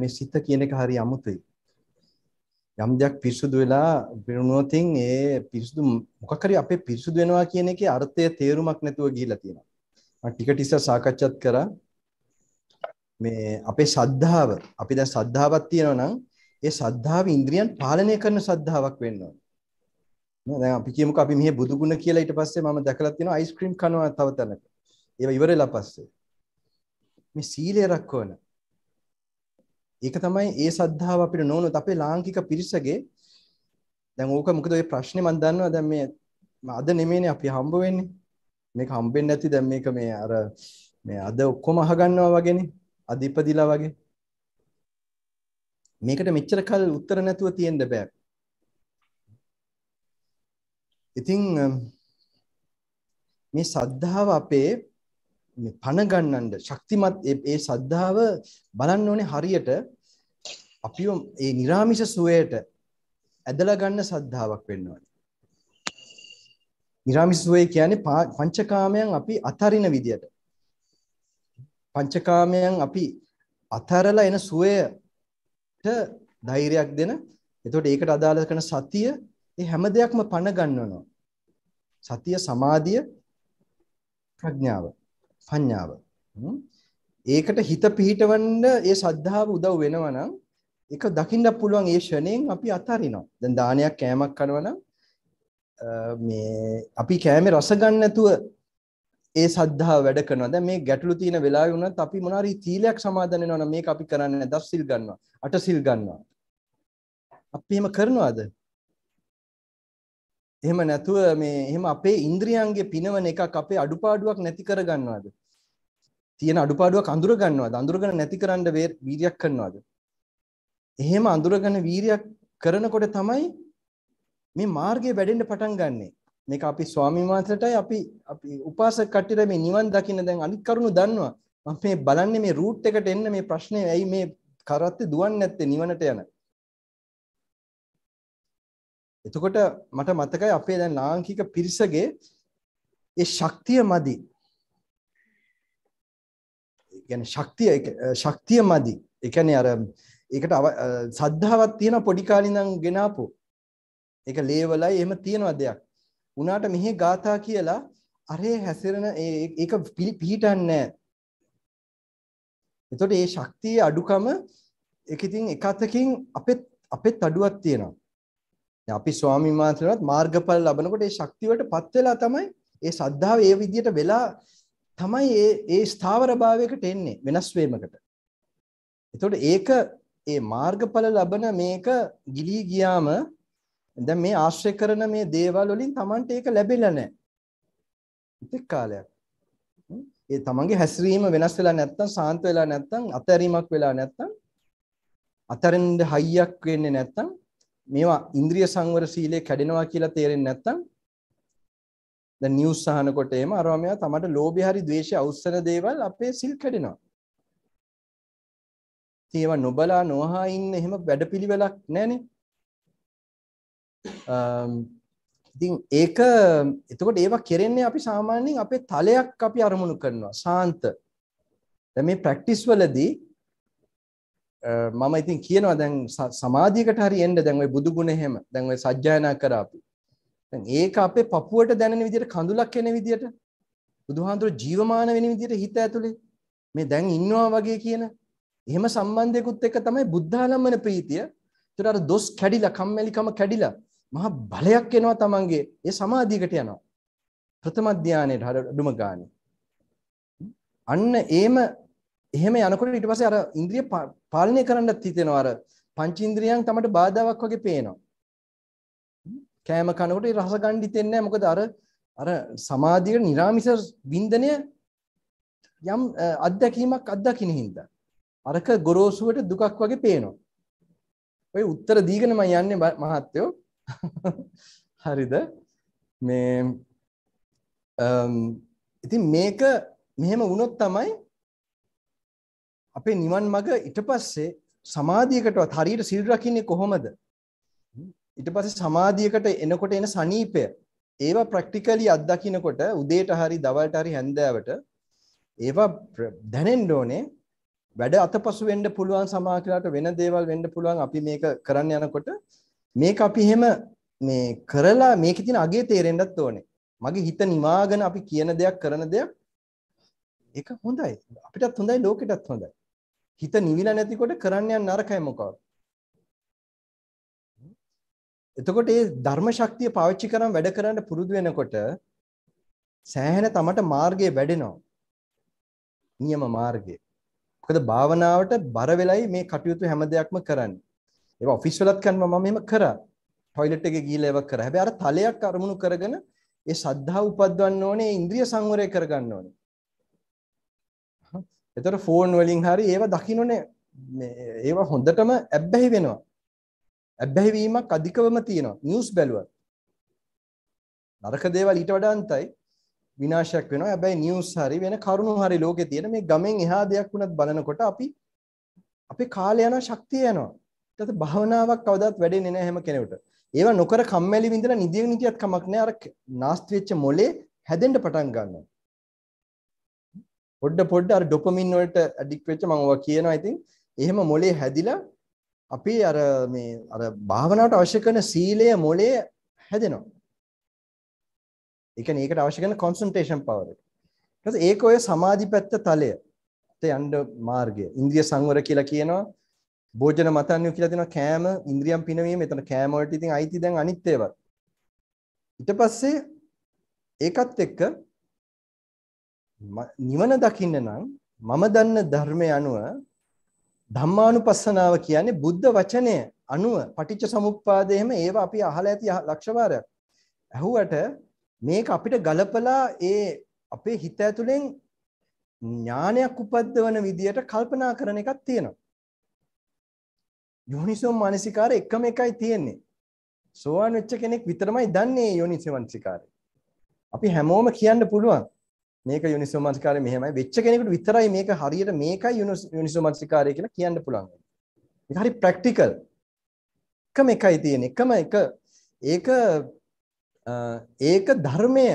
මේ සිත කියන එක හරි අමුතුයි. යම් දෙයක් පිරිසුදු වෙලා විරුණුවතින් ඒ පිරිසුදු මොකක් හරි අපේ පිරිසුදු වෙනවා කියන එකේ අර්ථය තේරුමක් නැතුව ගිහිලා තියෙනවා. මම ටික ටික සාකච්ඡාත් කරා මේ අපේ ශ්‍රද්ධාව අපි දැන් ශ්‍රද්ධාවක් තියෙනවා නම් ඒ ශ්‍රද්ධාව ඉන්ද්‍රියන් පාලනය කරන ශ්‍රද්ධාවක් වෙන්න ඕනේ. නේද? දැන් අපි කියමුකෝ අපි මෙහි බුදුගුණ කියලා ඊට පස්සේ මම දැකලා තියෙනවා අයිස්ක්‍රීම් කනවා තව තැනක. ඒව ඉවරලා පස්සේ මේ සීලය රැකවන ඒක තමයි ඒ සද්ධාව අපිට නොවනොත් අපේ ලාංකික පිරිසගේ දැන් ඕක මොකද ඔය ප්‍රශ්නේ මම දන්නවා දැන් මේ අද නෙමෙයිනේ අපි හම්බ වෙන්නේ මේක හම්බෙන්නේ නැති දැන් මේක මේ අර මේ අද ඔක්කොම අහගන්නවා වගේනේ අද ඉපදිලා වගේ මේකට මෙච්චර කල් උත්තර නැතුව තියෙන්න බෑ ඉතින් මේ සද්ධාව අපේ පණ ගන්නන්න ශක්තිමත් ඒ සද්ධාව බලන්න ඕනේ හරියට අපිව ඒ නිරාමිෂ සුවයට ඇදලා ගන්න සද්ධාාවක් වෙන්න ඕනේ. නිරාමිෂ සුවය කියන්නේ පංචකාමයන් අපි අතරින විදියට. පංචකාමයන් අපි අතරලා එන සුවයට ධෛර්යයක් දෙන. එතකොට ඒකට අදාළ කරන සතිය ඒ හැම දෙයක්ම පණ ගන්නවනවා. සතිය සමාධිය ප්‍රඥාව පඤ්ඤාව ඒකට හිත පිහිටවන්න ඒ සද්ධාව උදව් වෙනවා නම් ඒක දකින්න පුළුවන් ඒ ෂණයෙන් අපි අතාරිනවා. දැන් දානයක් කෑමක් කනවා නම් මේ අපි කෑමේ රස ගන්න නැතුව ඒ සද්ධාව වැඩ කරනවා. දැන් මේ ගැටලු තියෙන වෙලාවේ වුණත් අපි මොනාරි තීලයක් සමාදන් වෙනවා නම් මේක අපි කරන්නේ නැහැ. දස් සිල් ගන්නවා. අට සිල් ගන්නවා. අපි එහෙම කරනවද? එහෙම නැතුව මේ එහෙම අපේ ඉන්ද්‍රියන්ගේ පිනවන එකක් අපේ අඩුපාඩුවක් නැති කර ගන්නවද? තියෙන අඩුපාඩුවක් අඳුර ගන්නවද? අඳුරගෙන නැති කරන්න වීර්යයක් කරනවද? එහෙම අඳුරගෙන වීරයක් කරනකොට තමයි මේ මාර්ගය වැඩෙන්න පටන් ගන්නෙ. මේක අපි ස්වාමීන් වහන්සේටයි අපි අපි උපාසක කට්ටියට මේ නිවන් දකින්න දැන් අනිත් කරුණු දන්නවා. මම මේ බලන්නේ මේ රූට් එකට එන්න මේ ප්‍රශ්නේ ඇයි මේ කරත්තේ දුවන්නේ නැත්තේ නිවනට යන. එතකොට මට මතකයි අපේ දැන් ලාංකික පිරිසගේ ඒ ශක්තිය මදි. يعني ශක්තිය ශක්තිය මදි. ඒ කියන්නේ අර ඒකට සද්ධාවත් තියෙන පොඩිකාලිඳං ගෙනාපු එක ලේවලයි එම තියෙනව දෙයක් උනාට මෙහි ගාථා කියලා අරේ හැසිරෙන ඒක පිහිටන්නේ එතකොට මේ ශක්තියේ අඩුකම ඒක ඉතින් එක අතකින් අපෙත් අපෙත් අඩුවක් තියෙනවා දැන් අපි ස්වාමීන් වහන්සේලාත් මාර්ගඵල ලබනකොට මේ ශක්තියට පත් වෙලා තමයි ඒ සද්ධාව ඒ විදියට වෙලා තමයි ඒ ඒ ස්ථාවරභාවයකට එන්නේ වෙනස් වීමකට එතකොට ඒක ඒ මාර්ගඵල ලබන මේක ගිලී ගියාම දැන් මේ ආශ්‍රය කරන මේ දේවල් වලින් Tamanට ඒක ලැබෙලා නැහැ. ඉතින් කාලයක්. ඒ Tamanගේ හැසිරීම වෙනස් වෙලා නැත්තම් සාන්ත වෙලා නැත්තම් අතරීමක් වෙලා නැත්තම් අතරින්ද හයියක් වෙන්නේ නැත්තම් මේවා ඉන්ද්‍රිය සංවර සීලය කැඩෙනවා කියලා තේරෙන්නේ නැත්තම් දැන් නිවුස් අහනකොට එහෙම අරවා මේවා Tamanට ලෝභය හරි ද්වේෂය අවුස්සන දේවල් අපේ සිල් කැඩෙනවා. ඉතින් ඒවා නොබලා නොහා ඉන්න එහෙම වැඩපිළිවෙලක් නැහනේ. ඉතින් ඒක එතකොට ඒවා කෙරෙන්නේ අපි සාමාන්‍යයෙන් අපේ තලයක් අපි අරමුණු කරනවා. ශාන්ත. දැන් මේ ප්‍රැක්ටිස් වලදී මම ඉතින් කියනවා දැන් සමාධියකට හරි එන්න දැන් ওই බුදු ගුණ එහෙම දැන් ওই සජ්ජායනා කරා අපි. දැන් ඒක අපේ පපුවට දැනෙන විදිහට කඳුලක් එන විදිහට බුදුහාඳුර ජීවමාන වෙන විදිහට හිත ඇතුලේ මේ දැන් ඉන්නවා වගේ කියන එහෙම සම්බන්ධයකුත් එක්ක තමයි බුද්ධාලම්මන ප්‍රීතිය. ඒතර අර දොස් කැඩිලා, කම්මැලිකම කැඩිලා මහා බලයක් එනවා තමන්ගේ. ඒ සමාධියකට යනවා. ප්‍රථම ධානයේට අඩුම ගානේ. අන්න ඒම එහෙම යනකොට ඊට පස්සේ අර ඉන්ද්‍රිය පාලනය කරන්නත් හිතෙනවා අර පංචේන්ද්‍රියයන් තමයි බාධාවක් වගේ පේනවා. කෑම කනකොට රස ගන්න හිතෙන්නේ මොකද අර අර සමාධියේ निराமிස වින්දනය යම් අත්දැකීමක් අත්දකින්න හින්දා. අරක ගොරෝසුවට දුකක් වගේ පේනවා. ඔය උත්තර දීගෙන මම යන්නේ මහත්තයෝ. හරිද? මේ ඉතින් මේක මෙහෙම වුණොත් තමයි අපේ නිවන් මඟ ඊට පස්සේ සමාධියකටවත් හරියට සිල් රකින්නේ කොහොමද? ඊට පස්සේ සමාධියකට එනකොට එන සනීපය ඒවා ප්‍රැක්ටිකලි අත්දකින්නකොට උදේට හරි දවල්ට හරි හැන්දෑවට ඒවා දැනෙන්න ඕනේ වැඩ අතපසු වෙන්න පුළුවන් සමාජලාට වෙන දේවල් වෙන්න පුළුවන් අපි මේක කරන්න යනකොට මේක අපි එහෙම මේ කරලා මේකේ තියෙන අගේ තේරෙන්නත් ඕනේ. මගේ හිත නිමාගෙන අපි කියන දෙයක් කරන දෙයක් ඒක හොඳයි. අපිටත් හොඳයි ලෝකෙටත් හොඳයි. හිත නිවිලා නැතිකොට කරන්න යන නරකයි මොකක්ද? එතකොට මේ ධර්ම ශක්තිය පාවිච්චි කරන් වැඩ කරන්න පුරුදු වෙනකොට සෑහෙන තමට මාර්ගය වැඩෙනවා. නියම මාර්ගය. මොකද භාවනාවට බර වෙලයි මේ කටයුතු හැම දෙයක්ම කරන්නේ. ඒක ඔෆිස් වලත් කරනවා මම එහෙම කරා. ටොයිලට් එකේ ගිහලා ඒවක් කරා. හැබැයි අර තලයක් අරමුණු කරගෙන ඒ සද්ධා උපද්දවන්න ඕනේ, ඉන්ද්‍රිය සංවරය කරගන්න ඕනේ. එතකොට ෆෝන් වලින් හරි ඒව දකින්නනේ මේ ඒව හොඳටම ඇබ්බැහි වෙනවා. ඇබ්බැහි වීමක් අධිකවම තියෙනවා. නිවුස් බැලුවත්. නරක දේවල් ඊට වඩා අන්තයි. විනාශයක් වෙනවා. හැබැයි නිවුස් හරි වෙන කරුණු හරි ලෝකේ තියෙන මේ ගමෙන් එහා දෙයක් වුණත් බලනකොට අපි අපේ කාලය යන ශක්තිය යනවා. ඒකත් භවනාවක් කවදාවත් වැඩෙන්නේ නැහැ හැම කෙනෙකුට. ඒවා නොකර කම්මැලි විඳලා නිදියෙන් හිටියත් කමක් නැහැ. අර නාස්ති වෙච්ච මොලේ හැදෙන්න පටන් ගන්නවා. පොඩ පොඩ අර ඩොපමින් වලට ඇඩික්ට් වෙච්ච මම ඔවා කියනවා ඉතින්. එහෙම මොලේ හැදිලා අපි අර මේ අර භාවනාවට අවශ්‍ය කරන සීලය මොලේ හැදෙනවා. ඒ කියන්නේ ඒකට අවශ්‍ය කරන concentration power එක. ඊට පස්සේ ඒක ඔය සමාධි පැත්ත තලය. ඒ යන්න මාර්ගය. ඉන්ද්‍රිය සංවර කියලා කියනවා. භෝජන මතන්‍යු කියලා දෙනවා කෑම, ඉන්ද්‍රියම් පිනවීම. එතන කෑම වලට ඉතින් අයිති දැන් අනිත් ඒවා. ඊට පස්සේ ඒකත් එක්ක නිවන දකින්න නම් මම දන්න ධර්මය අනුව ධම්මානුපස්සනාව කියන්නේ බුද්ධ වචනය අනුව පටිච්ච සමුප්පාදය එහෙම ඒවා අපි අහලා ඇති ලක්ෂ වාරයක්. ඇහුවට මේක අපිට ගලපලා ඒ අපේ හිත ඇතුලෙන් ඥානයක් උපද්දවන විදියට කල්පනා කරන එකක් තියෙනවා. යෝනිසෝ මානසිකාර එකම එකයි තියෙන්නේ. සෝවාන් වෙච්ච කෙනෙක් විතරමයි දන්නේ යෝනිසෝ මානසිකාරය. අපි හැමෝම කියන්න පුළුවන් මේක යෝනිසෝ මානසිකාරය මෙහෙමයි. වෙච්ච කෙනෙකුට විතරයි මේක හරියට මේකයි යෝනිසෝ මානසිකාරය කියලා කියන්න පුළුවන්. මේක හරි ප්‍රැක්ටිකල්. එකම එකයි තියෙන්නේ. එකම එක ඒක ඒක ධර්මය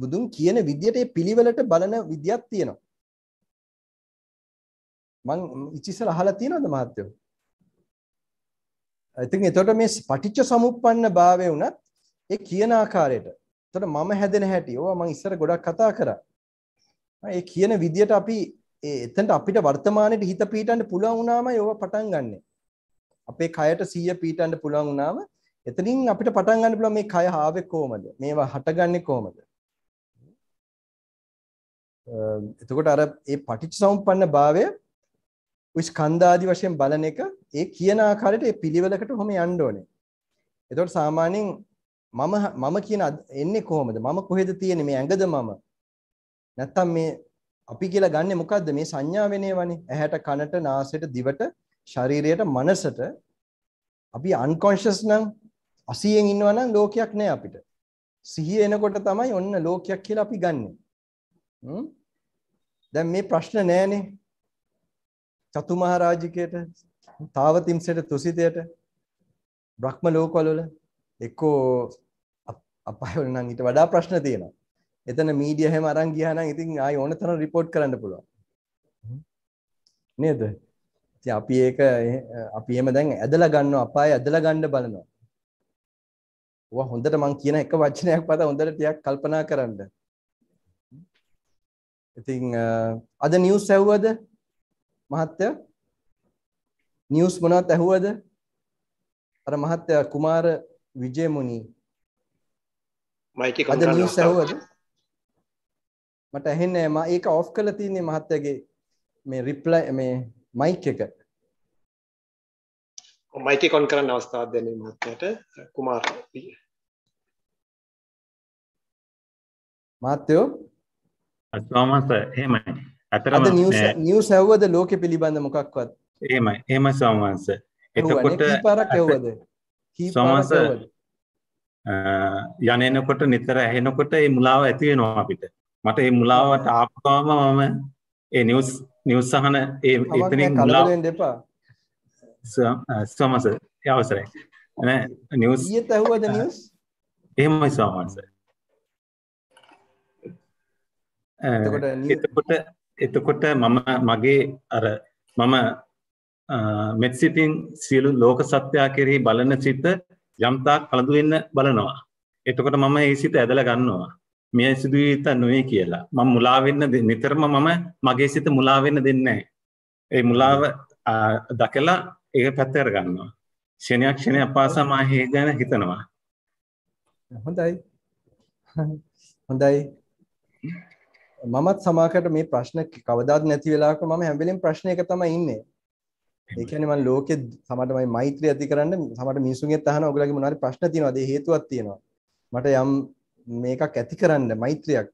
බුදුන් කියන විදියට ඒ පිළිවෙලට බලන විදියක් තියෙනවා. මං ඉතිසල අහලා තියෙනවද මහත්තයෝ? ඉතින් එතකොට මේ පටිච්ච සමුප්පන්න භාවය උනත් ඒ කියන ආකාරයට. එතකොට මම හැදෙන හැටි ඕවා මං ඉස්සර ගොඩක් කතා කරා. ඒ කියන විදියට අපි එතනට අපිට වර්තමානයේ හිත පීටන්න පුළුවන් වුණාමයි ඕවා පටන් ගන්නෙ. අපේ කයට 100 පීටන්න පුළුවන් වුණාම එතනින් අපිට පටන් ගන්න පුළුවන් මේ කය ආවේ කොහමද? මේවා හටගන්නේ කොහමද? එතකොට අර ඒ පටිච්චසමුප්පන්න භාවය ස්කන්ධාදි වශයෙන් බලන එක ඒ කියන ආකාරයට ඒ පිළිවෙලකට කොහොම යන්න ඕනේ. එතකොට සාමාන්‍යයෙන් මම මම කියන එන්නේ කොහොමද? මම කොහෙද තියෙන්නේ? මේ ඇඟද මම? නැත්තම් මේ අපි කියලා ගන්නෙ මොකද්ද? මේ සංඥා වෙනේවනේ. ඇහැට, කනට, නාසයට, දිවට, ශරීරයට, මනසට අපි අන්කොන්ෂස් නම් 80න් ඉන්නවා නම් ලෝකයක් නෑ අපිට. 100 එනකොට තමයි ඔන්න ලෝකයක් කියලා අපි ගන්නෙ. හ්ම්. දැන් මේ ප්‍රශ්න නෑනේ. චතුමහරජිකයට, තාවතිම්සයට, තුසිතයට, බ්‍රහ්ම ලෝකවල එක්කෝ අපායවල නම් ඊට වඩා ප්‍රශ්න තියෙනවා. එතන මීඩියා හැම අරන් ගියා නම් ඉතින් ආයෙ ඕන තරම් report කරන්න පුළුවන්. නේද? ඉතින් අපි ඒක අපි එහෙම දැන් ඇදලා ගන්නවා අපාය ඇදලා ගන්න බලනවා. ඔවා හොඳට මං කියන එක වචනයක් පත හොඳට ටිකක් කල්පනා කරන්න. ඉතින් අද නිවුස් ඇහුවද මහත්තයා? නිවුස් මොනවත් ඇහුවද? අර මහත්තයා කුමාර විජේමුනි මයික් එක අද නිවුස් ඇහුවද? මට ඇහෙන්නේ මම ඒක ඔෆ් කරලා තින්නේ මහත්තයාගේ මේ රිප්ලයි මේ මයික් එක. මයිති කොන් කරන්න අවස්ථාව දෙන්නේ මහත්තයට කුමාර් මහත්තයෝ ස්වාමස එහෙමයි අතරම නිවස් ඇව්වද ලෝකෙ පිළිබඳ මොකක්වත් එහෙමයි එහෙම ස්වාමංස එතකොට පාරක් ඇව්වද ස්වාමංස යනෙනකොට නිතර ඇහෙනකොට ඒ මුලාව ඇති වෙනවා අපිට මට ඒ මුලාවට ආපුවාම මම ඒ නිවස් නිවස් අහන ඒ එතනින් මුලාව එපා ස්වාමස අවසරයි නිවස් ඊයේත් ඇහුවද නිවස් එහෙමයි ස්වාමස එතකොට එතකොට මම මගේ අර මම මෙත් සිතින් සියලු ලෝක සත්‍යයා කෙරෙහි බලන සිත යම්තාක් කලඳු වෙන්න බලනවා. එතකොට මම ඒ සිත ඇදලා ගන්නවා. මේ සිදුවිත නොවේ කියලා. මම මුලා වෙන්න නිතරම මම මගේ සිත මුලා වෙන්න දෙන්නේ නැහැ. ඒ මුලාව දකලා ඒක පැත්තකට ගන්නවා. ක්ෂණයක් ක්ෂණය පාසා මා හේ ගැන හිතනවා. හොඳයි. හොඳයි. මමත් සමාකට මේ ප්‍රශ්න කවදාත් නැති වෙලාවක මම හැම වෙලෙම ප්‍රශ්නයක තමයි ඉන්නේ. ඒ කියන්නේ මම ලෝකෙ සමහරට මම මෛත්‍රිය ඇති කරන්න සමහරට මිනිසුන්ගෙත් අහන ඔයගලගේ මොනවාරි ප්‍රශ්න තියෙනවාද? ඒ හේතුවක් තියෙනවා. මට යම් මේකක් ඇති කරන්න මෛත්‍රියක්.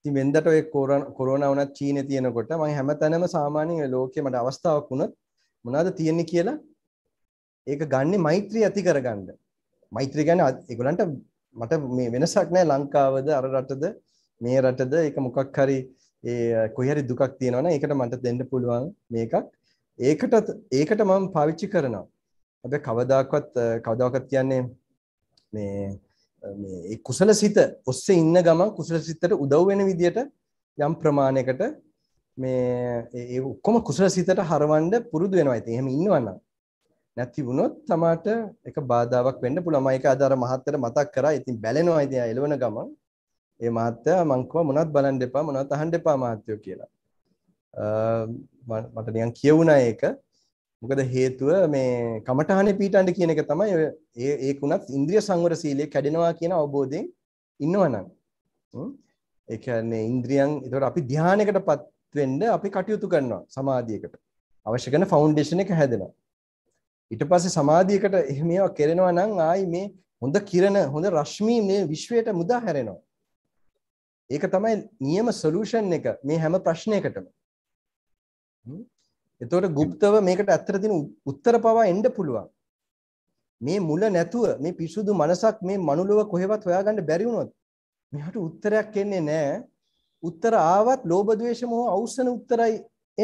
ඉතින් වෙන්දට ඔය කොරෝනා වුණත් චීනේ තියෙනකොට මම හැමතැනම සාමාන්‍යයෙන් ලෝකෙ මට අවස්ථාවක් වුණත් මොනවද තියෙන්නේ කියලා ඒක ගන්නේ මෛත්‍රිය ඇති කරගන්න. මෛත්‍රිය කියන්නේ ඒගොල්ලන්ට මට මේ වෙනසක් නැහැ ලංකාවද අර රටද මේ රටද ඒක මොකක් හරි ඒ කොයි හරි දුකක් තියෙනවනම් ඒකට මට දෙන්න පුළුවන් මේකක්. ඒකට ඒකට මම පාවිච්චි කරනවා. හැබැයි කවදාකවත් කවදාකවත් කියන්නේ මේ මේ කුසලසිත ඔස්සේ ඉන්න ගමන් කුසලසිතට උදව් වෙන විදියට යම් ප්‍රමාණයකට මේ ඒ ඔක්කොම කුසල සිතට හරවන්න පුරුදු වෙනවා. ඉතින් එහෙම ඉන්නවනම් නැති වුණොත් තමාට එක බාධාවක් වෙන්න පුළුවන්. මම ඒක අදාර මහත්තයට මතක් කරා. ඉතින් බැලෙනවා ඉතින් එළවන ගමන් ඒ මහත්තයා මං කිව්වා මොනවත් බලන්න එපා මොනවත් අහන්න එපා මහත්තයෝ කියලා. මට නිකන් කියවුණා ඒක. මොකද හේතුව මේ කමඨහනේ පීටන්න කියන එක තමයි ඒ ඒකුණත් ඉන්ද්‍රිය සංවර සීලය කැඩෙනවා කියන අවබෝධයෙන් ඉන්නවනම්. ඒ කියන්නේ ඉන්ද්‍රියන් ඒතකොට අපි ධානයකටපත් වෙන්න අපි කටයුතු කරනවා සමාධියකට. අවශ්‍ය කරන ෆවුන්ඩේෂන් එක හැදෙනවා. ඊට පස්සේ සමාධියකට එහෙම ඒවා කෙරෙනවා නම් ආයි මේ හොඳ කිරණ හොඳ රශ්මී මේ විශ්වයට මුදා හැරෙනවා. ඒක තමයි නියම සොලියුෂන් එක මේ හැම ප්‍රශ්නයකටම. එතකොට গুপ্তව මේකට ඇත්තට තියෙන උත්තර පවා එන්න පුළුවන්. මේ මුල නැතුව මේ පිසුදු මනසක් මේ මනුලව කොහෙවත් හොයාගන්න බැරි වුණොත් මෙහාට උත්තරයක් එන්නේ නැහැ. උත්තර ආවත් ලෝභ ද්වේෂ මොහ අවසන උත්තරයි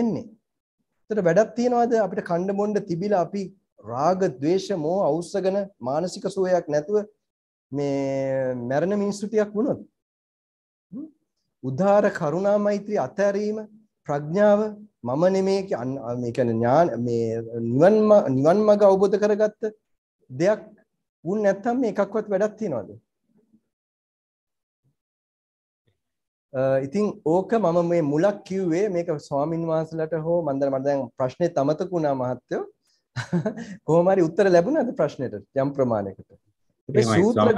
එන්නේ. උත්තර වැඩක් තියනවාද අපිට කණ්ඩ බොණ්ඩ තිබිලා අපි රාග ද්වේෂ මොහ අවසගෙන මානසික සුවයක් නැතුව මේ මරණ මිනිස්සු ටිකක් වුණොත්. උදාර කරුණා මෛත්‍රී අතහැරීම ප්‍රඥාව මම නෙමේ මේ කියන්නේ ඥාන මේ නිවන් නිවන් මඟ අවබෝධ කරගත්ත දෙයක් වුණ නැත්නම් මේ එකක්වත් වැඩක් තියනවාද? Uh, ඉතින් ඕක මම මේ මුලක් කිව්වේ මේක ස්වාමින් වහන්සලට හෝ මන්දර මට දැන් ප්‍රශ්නේ තමතක වුණා මහත්තයෝ කොහොම හරි උත්තර ලැබුණාද ප්‍රශ්නෙට යම් ප්‍රමාණයකට මේ සූත්‍ර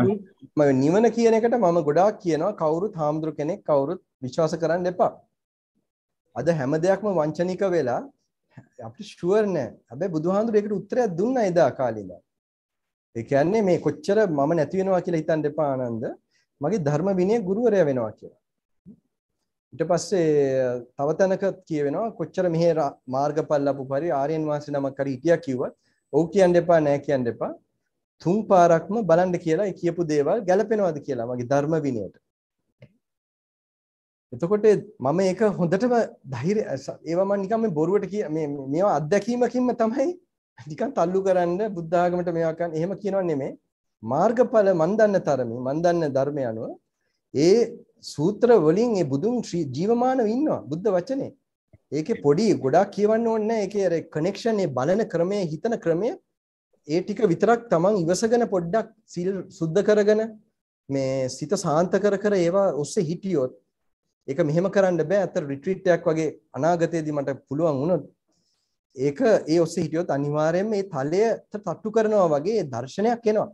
නිවන කියන එකට මම ගොඩාක් කියනවා කවුරුත් හාමුදුර කෙනෙක් කවුරුත් විශ්වාස කරන්න එපා අද හැම දෙයක්ම වංචනික වෙලා අපිට ෂුවර් නෑ හැබැයි බුදුහාමුදුර ඒකට උත්තරයක් දුන්නා එදා කාලේ ඉඳන් ඒ කියන්නේ මේ කොච්චර මම නැති වෙනවා කියලා හිතන්න එපා ආනන්ද මගේ ධර්ම විනය ගුරුවරයා වෙනවා කියලා ඊට පස්සේ තව තැනක කියවෙනවා කොච්චර මෙහි මාර්ගඵල ලැබු පරි ආර්යයන් වහන්සේ නමක් හරි හිටියා කිව්වත් ඔව් කියන්න එපා නෑ කියන්න එපා තුන් පාරක්ම බලන්න කියලා ඒ කියපු දේවල් ගැලපෙනවද කියලා මගේ ධර්ම විනයට එතකොට මම ඒක හොඳටම ධෛර්ය ඒවා මම නිකන් මේ බොරුවට කිය මේ මේවා අත්දැකීමකින්ම තමයි නිකන් තල්ලු කරන්න බුද්ධ ආගමට මේවා කරන්න එහෙම කියනව නෙමෙයි මාර්ගඵල මන් දන්න තරමේ මන් දන්න ධර්මය අනුව ඒ සූත්‍ර වලින් ඒ බුදුන් ජීවමානව ඉන්නවා බුද්ධ වචනේ. ඒකේ පොඩි ගොඩාක් කියවන්න ඕනේ නැහැ. ඒකේ අර කනෙක්ෂන් ඒ බලන ක්‍රමය, හිතන ක්‍රමය ඒ ටික විතරක් තමන් ඉවසගෙන පොඩ්ඩක් සිල් සුද්ධ කරගෙන මේ සිත සාන්ත කර කර ඒවා ඔස්සේ හිටියොත් ඒක මෙහෙම කරන්න බෑ. අතට රිට්‍රීට් එකක් වගේ අනාගතයේදී මට පුළුවන් වුණොත් ඒක ඒ ඔස්සේ හිටියොත් අනිවාර්යයෙන්ම මේ තලයට තට්ටු කරනවා වගේ දර්ශනයක් එනවා.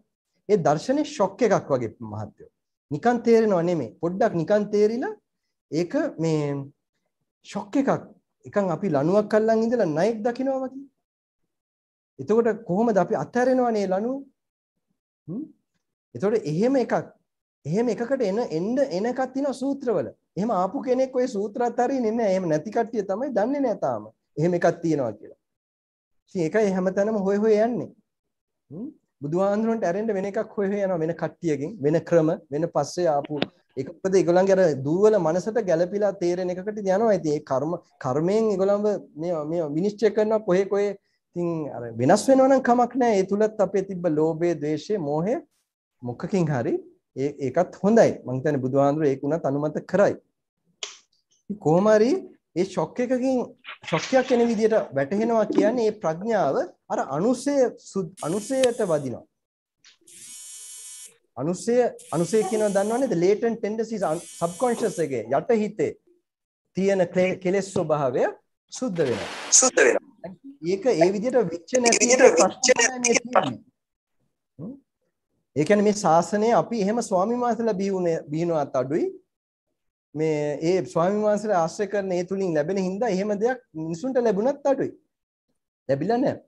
ඒ දර්ශනේ ෂොක් එකක් වගේ මහත්යෝ. නිකන් තේරෙනව නෙමෙයි. පොඩ්ඩක් නිකන් තේරිලා ඒක මේ ෂොක් එකක්. එකන් අපි ලණුවක් අල්ලන් ඉඳලා ණයෙක් දකිනවා වගේ. එතකොට කොහොමද අපි අත්හැරෙනවනේ ලණුව? හ්ම්. එතකොට එහෙම එකක්. එහෙම එකකට එන එන්න එන එකක් තියෙනවා සූත්‍රවල. එහෙම ආපු කෙනෙක් ওই සූත්‍ර අත්හරින්නේ නැහැ. එහෙම නැති කට්ටිය තමයි දන්නේ නැහැ තාම. එහෙම එකක් තියෙනවා කියලා. ඉතින් ඒකයි හැමතැනම හොය හොය යන්නේ. හ්ම්. බුදුහාඳුරන්ට ඇරෙන්ට වෙන එකක් හොය යන වෙන කට්ටියකින් වෙන ක්‍රම වෙන පස්සේ ආපු එකපද ඒගොල්ලන්ගේ අර දුර්වල මනසට ගැළපීලා තේරෙන එකකට යනවා. ඉතින් ඒ කර්ම කර්මයෙන් ඒගොල්ලන්ව මේ මේ විනිශ්චය කරනවා කොහේ කොහේ ඉතින් අර වෙනස් වෙනවා නම් කමක් නැහැ. ඒ තුලත් අපේ තිබ්බ ලෝභය, ද්වේෂය, මෝහය මොකකින් හරි ඒකත් හොඳයි. මං හිතන්නේ බුදුහාඳුර ඒක උනත් අනුමත කරයි. කොහොම හරි ඒ ෂොක් එකකින් ෂොක්යක් එන විදිහට වැටහෙනවා කියන්නේ ඒ ප්‍රඥාව අර අනුසය අනුසයට වදිනවා. අනුසය අනුසය කියනවා දන්නව නේද? latent tendencies subconscious එකේ යට හිතේ තියෙන කෙලෙස් ස්වභාවය සුද්ධ වෙනවා. සුද්ධ වෙනවා. ඒක ඒ විදිහට විච්ච නැති ඒ කියන්නේ මේ ශාසනය අපි එහෙම ස්වාමීන් වහන්සේලා බිහි වුණේ බිහිනවත් අඩුයි මේ ඒ ස්වාමීන් වහන්සේලා ආශ්‍රය කරන ඒ තුලින් ලැබෙන හින්දා එහෙම දෙයක් මිනිසුන්ට ලැබුණත් අඩුයි. ලැබිලා නැහැ.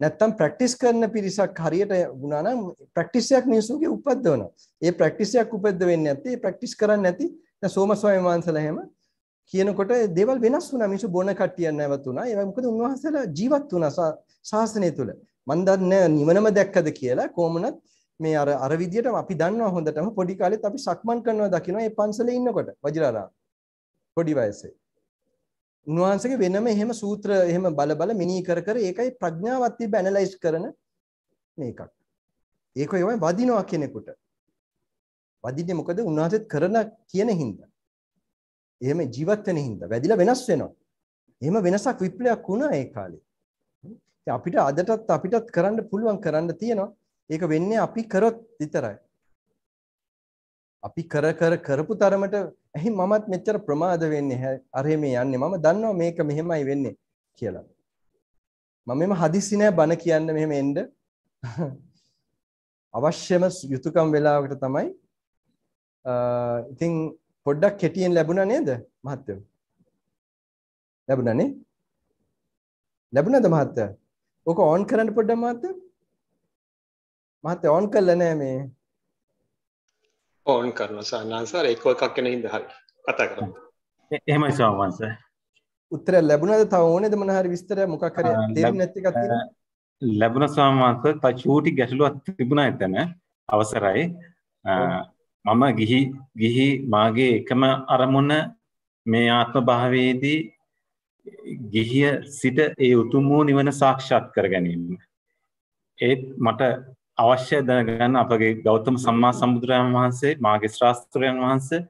නැත්තම් ප්‍රැක්ටිස් කරන පිරිසක් හරියට වුණා නම් ප්‍රැක්ටිස් එකක් මිනිසුන්ගේ උපද්දවනවා. ඒ ප්‍රැක්ටිස් එකක් උපද්ද වෙන්නේ නැත්නම් ඒ ප්‍රැක්ටිස් කරන්නේ නැති දැන් සෝම ස්වාමීන් වහන්සේලා එහෙම කියනකොට දේවල් වෙනස් වුණා. මිනිසු බොන කට්ටිය නැවතුණා. ඒ වගේ මොකද උන්වහන්සේලා ජීවත් වුණා ශාසනය තුල. මන් දන්නේ නිවනම දැක්කද කියලා කොහොමනත් මේ අර අර විදියටම අපි දන්නවා හොඳටම පොඩි කාලෙත් අපි සක්මන් කරනවා දකිනවා ඒ පන්සලේ ඉන්නකොට වජිරාරාම පොඩි වයසේ. නුවන්සේගේ වෙනම එහෙම සූත්‍ර එහෙම බල බල මිනී කර කර ඒකයි ප්‍රඥාවත් තිබ්බ ඇනලයිස් කරන මේකක්. ඒක ඒවයි වදිනවා කෙනෙකුට. වදින්නේ මොකද උන්වහන්සේත් කරන කියන හින්දා. එහෙම ජීවත් වෙන හින්දා වැදිලා වෙනස් වෙනවා. එහෙම වෙනසක් විප්ලවයක් වුණා ඒ කාලේ. අපිට අදටත් අපිටත් කරන්න පුළුවන් කරන්න තියෙනවා. ඒක වෙන්නේ අපි කරොත් විතරයි. අපි කර කර කරපු තරමට එහි මමත් මෙච්චර ප්‍රමාද වෙන්නේ අරහෙ මේ යන්නේ මම දන්නවා මේක මෙහෙමයි වෙන්නේ කියලා. මම මෙම හදිස්සි නෑ බන කියන්න මෙහෙම එන්න. අවශ්‍යම යුතුයකම් වෙලාවකට තමයි ඉතින් පොඩ්ඩක් කෙටියෙන් ලැබුණා නේද මහත්තයෝ? ලැබුණා නේ? ලැබුණාද මහත්තයා? ඔක ඕන් කරන්න පොඩ්ඩක් මහත්තයා? මහත්තයා ඔන් කළා නෑ මේ ඔන් කරනවා සානාංශ අර එක්ක එකක් වෙන හින්දා හරි කතා කරමු එහෙමයි සාමාන්ස උත්තර ලැබුණාද තව ඕනේද මොන හරි විස්තරයක් මොකක් හරි තේරෙන්නේ නැති එකක් තියෙනවා ලැබුණ සාමාන්ස තව චූටි ගැටලුවක් තිබුණා එතන අවසරයි මම ගිහි ගිහි මාගේ එකම අරමුණ මේ ආත්ම භාවයේදී ගිහිය සිට ඒ උතුම් වූ නිවන සාක්ෂාත් කර ගැනීම. ඒත් මට අවශ්‍ය දැනගන්න අපගේ ගෞතම සම්මා සම්බුදුරයන් වහන්සේ මාගේ ශ්‍රාස්ත්‍රයන් වහන්සේ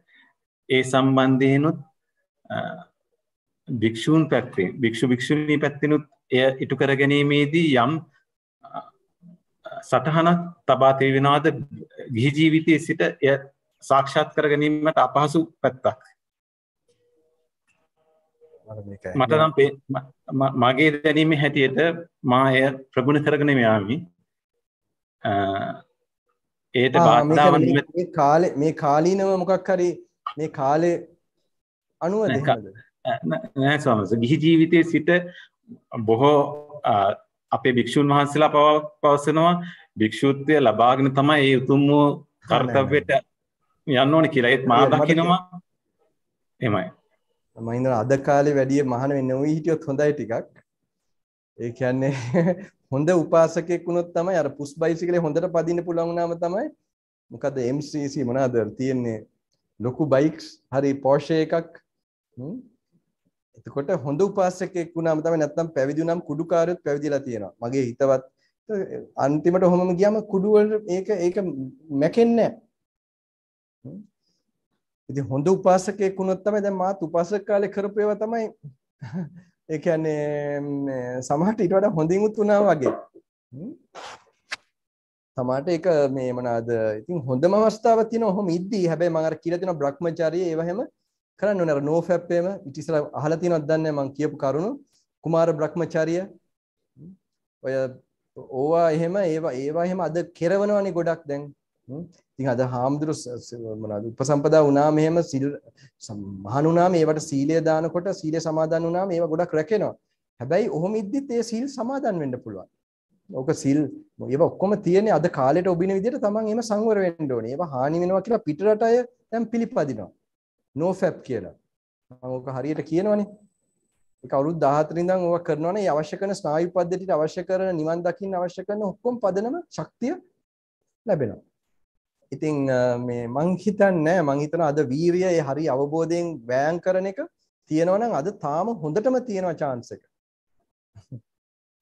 ඒ සම්බන්ධයනුත් භික්‍ෂූන් පැත්වේ භික්‍ෂු භික්‍ෂුණී පැත්තිනුත් එය ඉටු කර ගැනීමේදී යම් සටහනක් තබාතේ වෙනවාද ගිහිජීවිතය සිට එය සාක්ෂාත් කර ගැනීමට අපහසු පැත්තක් මටනම් මගේ දැනීම හැටියට මාය ප්‍රගුණ කරගෙන යාමි ඒට බාධාව කාල මේ කාලීනව මොකක් හරි මේ කාලය අනුව නෑ සමස ගිහි ජීවිතය සිට බොහෝ අපේ භික්‍ෂූන් වහන්සේලා පව පවසනවා භික්‍ෂූත්වය ලබාගෙන තමයි ඒ උතුම් වූ කර්තව්යට යන්න ඕන කියලා ඒත් මා දකිනවා එමයි මහින්ද අද කාලේ වැඩිය මහන වෙන්න ඔයි හිටියොත් හොඳයි ටිකක් ඒ කියන්නේ හොඳ උපාසකෙක් වුණොත් තමයි අර පුස් බයිසිකලේ හොඳට පදින්න පුළුවන් වුණාම තමයි මොකද MCC මොනවාද තියෙන්නේ ලොකු බයික්ස් හරි Porsche එකක් එතකොට හොඳ උපාසකෙක් වුණාම තමයි නැත්තම් පැවිදි වුණාම කුඩු කාර්යොත් පැවිදිලා තියෙනවා මගේ හිතවත් අන්තිමට ඔහොමම ගියාම කුඩු වල ඒක ඒක මැකෙන්නේ නැහැ ඉතින් හොඳ උපාසකයෙක් වුණොත් තමයි දැන් මාත් උපාසක කාලේ කරපු ඒවා තමයි ඒ කියන්නේ මේ සමහරට ඊට වඩා හොඳින් උත් වුණා වගේ. සමහරට ඒක මේ මොනවාද ඉතින් හොඳම අවස්ථාවක් තියෙනවා ඔහොම ඉද්දී. හැබැයි මම අර කියලා තියෙනවා Brahmacharya ඒව හැම කරන්න ඕනේ අර no fap එකම ඉතිසලා අහලා තියෙනවද දන්නේ මම කියපු කරුණු. කුමාර Brahmacharya ඔය ඕවා එහෙම ඒවා ඒවා එහෙම අද කෙරවනවනේ ගොඩක් දැන්. ඉතින් අද හාමුදුරු මොනවාද උපසම්පදා වුණාම එහෙම සිල් මහාන වුණාම ඒවට සීලය දානකොට සීලය සමාදන් වුණාම ඒවා ගොඩක් රැකෙනවා. හැබැයි ඔහොම ඉද්දිත් ඒ සීල් සමාදන් වෙන්න පුළුවන්. ඕක සීල් ඒවා ඔක්කොම තියෙන්නේ අද කාලේට ඔබින විදිහට තමන් එහෙම සංවර වෙන්න ඕනේ. ඒවා හානි වෙනවා කියලා පිටරට අය දැන් පිළිපදිනවා. no fap කියලා. මම ඕක හරියට කියනවනේ. ඒක අවුරුදු 14 ඉඳන් ඕක කරනවනේ අවශ්‍ය කරන ස්නායු පද්ධතියට අවශ්‍ය කරන නිවන් දකින්න අවශ්‍ය කරන ඔක්කොම පදනම ශක්තිය ලැබෙනවා. ඉතින් මේ මං හිතන්නේ මං හිතන අද වීරිය හරි අවබෝධයෙන් වෑයම් කරන එක තියෙනවනම් අද තාම හොඳටම තියෙනවා chance එක.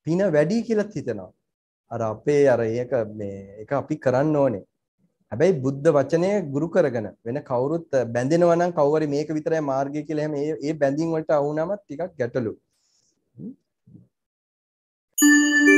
පින වැඩි කියලා හිතනවා. අර අපේ අර ඒක මේ ඒක අපි කරන්න ඕනේ. හැබැයි බුද්ධ වචනය ගුරු කරගෙන වෙන කවුරුත් බැඳෙනවා නම් කවුරු මේක විතරයි මාර්ගය කියලා එහෙම ඒ ඒ බැඳින් වලට ආවුනම ටිකක් ගැටලු. Thank you.